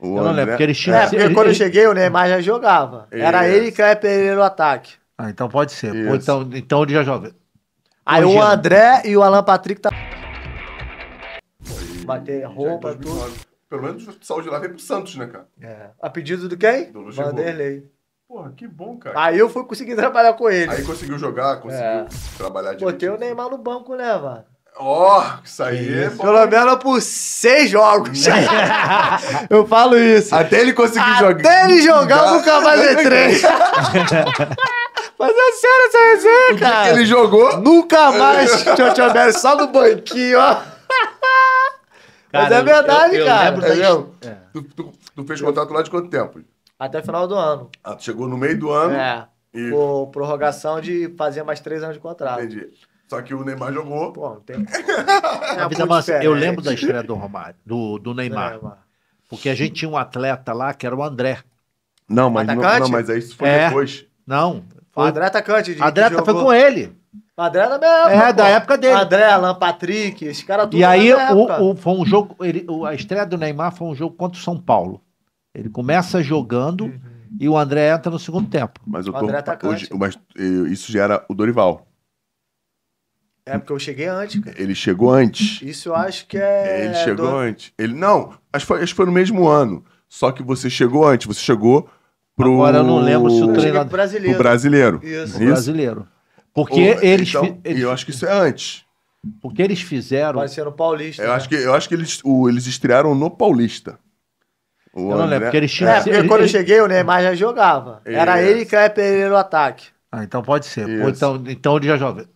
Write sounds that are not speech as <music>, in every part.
O eu não lembro, porque É, porque quando eu cheguei, o Neymar já jogava. Isso. Era ele que era perder no ataque. Ah, então pode ser. Pô, então, então ele já joga. Aí Hoje, o André e o Alan Patrick tá... Bater roupa, tudo. Pelo menos o Saúl de lá veio pro Santos, né, cara? É. A pedido do quem? Do Luxemburgo. Vanderlei. Porra, que bom, cara. Aí eu fui conseguir trabalhar com ele. Aí conseguiu jogar, conseguiu é. trabalhar de Botei o Neymar no banco, né, mano? Ó, oh, isso aí. É isso. Pelo menos por seis jogos. <laughs> eu falo isso. Até ele conseguir Até jogar. Até ele jogar, eu nunca mais <laughs> entrei. Mas é sério essa resenha, cara. Ele jogou. Nunca mais, <laughs> Tio Berry, só no banquinho, ó. Cara, Mas é verdade, eu, eu cara. Lembro é. é Tu, tu, tu, fez contrato lá de quanto tempo? Até final do ano. Ah, tu chegou no meio do ano. É. E... Por prorrogação de fazer mais três anos de contrato. Entendi. Só que o Neymar jogou. Pô, não tem... <laughs> é a vida é eu lembro da é. estreia do Romário, do, do Neymar. É, Porque a gente tinha um atleta lá que era o André. Não, mas, não, não, mas isso foi é. depois. Não. Foi... O André atacante. De, André foi com ele. Adrela mesmo. É, pô. da época dele. Adrela, Patrick, esse cara tudo. E aí, o, o, foi um jogo. Ele, a estreia do Neymar foi um jogo contra o São Paulo. Ele começa jogando uhum. e o André entra no segundo tempo. Mas o, o André é atacante. Hoje, mas eh, isso já era o Dorival. É, porque eu cheguei antes, cara. Ele chegou antes. Isso eu acho que é. Ele chegou do... antes. Ele. Não, acho que, foi, acho que foi no mesmo ano. Só que você chegou antes, você chegou pro. Agora eu não lembro se o treinador. Brasileiro. Pro brasileiro. Isso. Isso. brasileiro. Porque Ou, eles, então, eles. Eu acho que isso é antes. Porque eles fizeram. o paulista. Eu, né? acho que, eu acho que eles, o, eles estrearam no Paulista. O eu não lembro, né? porque eles tinham. É, porque quando eu cheguei, o Neymar já jogava. Era ele que era Pereira ataque. Ah, então pode ser. Pô, então, então ele já jogava.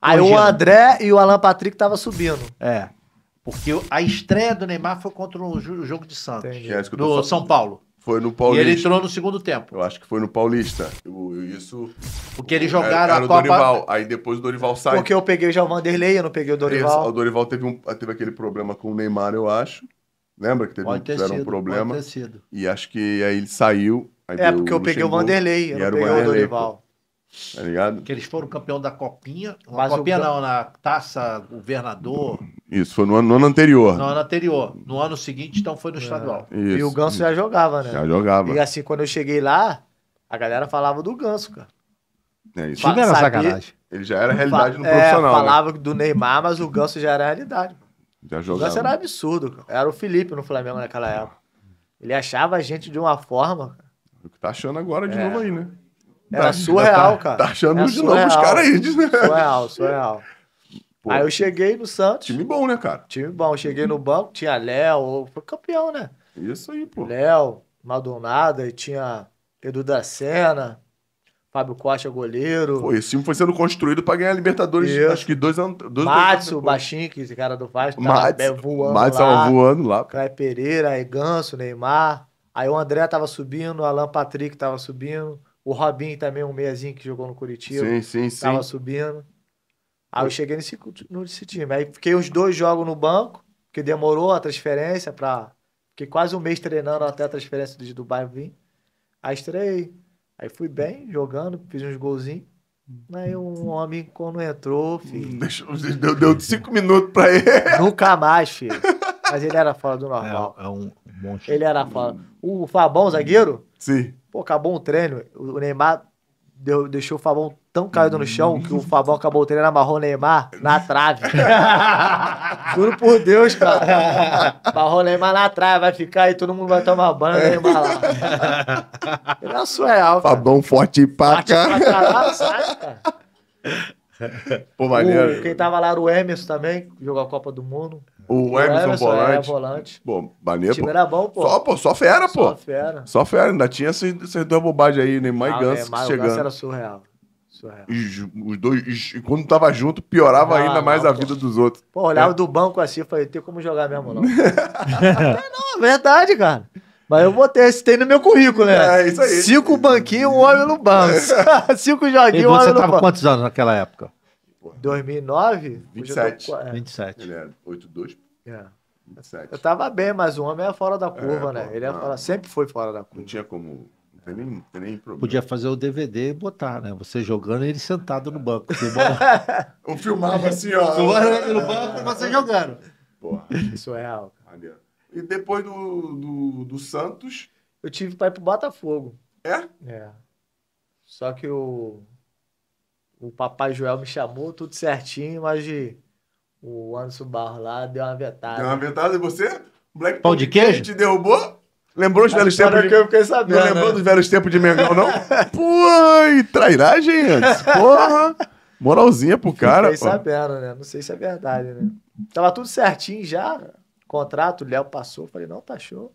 Aí o André e o Alan Patrick estavam subindo. É. Porque a estreia do Neymar foi contra o jogo de Santos. Entendi. É do São Paulo. Foi no Paulista. E ele entrou no segundo tempo. Eu acho que foi no Paulista. Eu, isso. Porque eles jogaram é, era, era a Copa. Dorival. Aí depois o Dorival saiu. Porque eu peguei já o Vanderlei, eu não peguei o Dorival. O Dorival teve, um, teve aquele problema com o Neymar, eu acho. Lembra que teve um, sido, um, problema? Pode ter sido. E acho que aí ele saiu. Aí é, porque eu peguei o Vanderlei, eu não peguei o Dorival. Tá ligado? Que eles foram campeão da Copinha. Na copinha não, na taça governador. Isso, foi no ano, no ano, anterior. No ano anterior. No ano seguinte, então, foi no é. estadual. Isso. E o Ganso já jogava, né? Já jogava. E assim, quando eu cheguei lá, a galera falava do Ganso, cara. É isso. Fa era sacanagem. Ele já era realidade no é, profissional. Né? Falava né? do Neymar, mas o Ganso já era realidade. Já jogava. O Ganso era absurdo. Cara. Era o Felipe no Flamengo naquela época. Ele achava a gente de uma forma. Cara. O que tá achando agora de é. novo aí, né? Tá surreal, tá, cara. Tá achando de novo os caras aí. Né? Surreal, surreal. Pô, aí eu cheguei no Santos. Time bom, né, cara? Time bom. Cheguei no banco, tinha Léo, foi campeão, né? Isso aí, pô. Léo, Madonada, e tinha Edu da Sena, Fábio Costa, goleiro. Pô, esse time foi sendo construído pra ganhar a Libertadores, Isso. acho que dois anos. Dois, Matsu, baixinho, que esse cara do Vasco, tava Mats, voando Mats lá. tava voando lá. Caio Pereira, aí Ganso, Neymar. Aí o André tava subindo, o Alan Patrick tava subindo. O Robin também, um meiazinho que jogou no Curitiba. Sim, sim, sim. Tava subindo. Aí eu cheguei nesse, nesse time. Aí fiquei os dois jogos no banco, que demorou a transferência para Fiquei quase um mês treinando até a transferência de Dubai vir. Aí estreiei. Aí fui bem, jogando, fiz uns golzinhos. Aí um homem, quando entrou, filho. Hum, deu, deu cinco minutos pra ele. <laughs> Nunca mais, filho. Mas ele era fora do é, normal. É, é um monte. Ele era fora. O Fabão, zagueiro? Sim. Pô, acabou um treino, o Neymar deu, deixou o Fabão tão caído no chão que o Fabão acabou o treino, amarrou o Neymar na trave. <laughs> Juro por Deus, cara. Amarrou o Neymar na trave, vai ficar aí, todo mundo vai tomar banho, o é. Neymar lá. Ele é surreal, Fabão forte pra, forte pra caralho, sabe, cara? <laughs> Pô, maneiro. O, quem tava lá era o Emerson também, que jogou a Copa do Mundo. O, o Emerson, Emerson é volante. Era volante. Pô, maneiro. O time pô. era bom, pô. Só, pô, só fera, pô. Só fera. Só fera. Ainda tinha essas, essas duas bobagens aí, Neymar ah, e Ganso é, chegando. O era surreal. surreal. E, os dois, e quando tava junto, piorava ah, ainda mais a vida dos outros. Pô, olhava é. do banco assim e falei, tem como jogar mesmo, não. <laughs> não, é verdade, cara. Mas eu botei, esse tem no meu currículo, né? É, isso aí. Cinco banquinhos, um homem no banco. <laughs> Cinco joguinhos, um homem no banco. Você tava quantos anos naquela época? 2009? 27. Tô... É. 27. Ele é 82. É. 27. Eu tava bem, mas o homem é fora da é, curva, é, né? Pô, ele é fora... sempre foi fora da curva. Não tinha como. Não tem nem, tem nem problema. Podia fazer o DVD e botar, né? Você jogando e ele sentado no banco. <laughs> Eu filmava assim, ó. no banco você jogando. Porra. Isso é algo. E depois do, do, do Santos. Eu tive pra ir pro Botafogo. É? É. Só que o o Papai Joel me chamou, tudo certinho, mas o Anderson Barro lá deu uma vetada. Deu uma vetada e você? Black Pão de queijo? Te derrubou? Lembrou os tá velhos tempos? De... que eu fiquei sabendo. Não lembrou né? dos velhos tempos de Mengão, não? <laughs> Pô, trairagem antes. Porra! Moralzinha pro cara. Fiquei pô. sabendo, né? Não sei se é verdade, né? Tava tudo certinho já. Contrato, o Léo passou. Falei, não, tá show.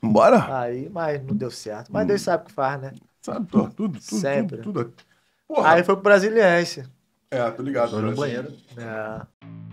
Bora? Aí, mas não deu certo. Mas hum. Deus sabe o que faz, né? Sabe tudo, tudo, tudo. Sempre. Tudo, tudo, tudo Porra. Aí foi pro Brasiliense. É, tô ligado. Foi no banheiro. É.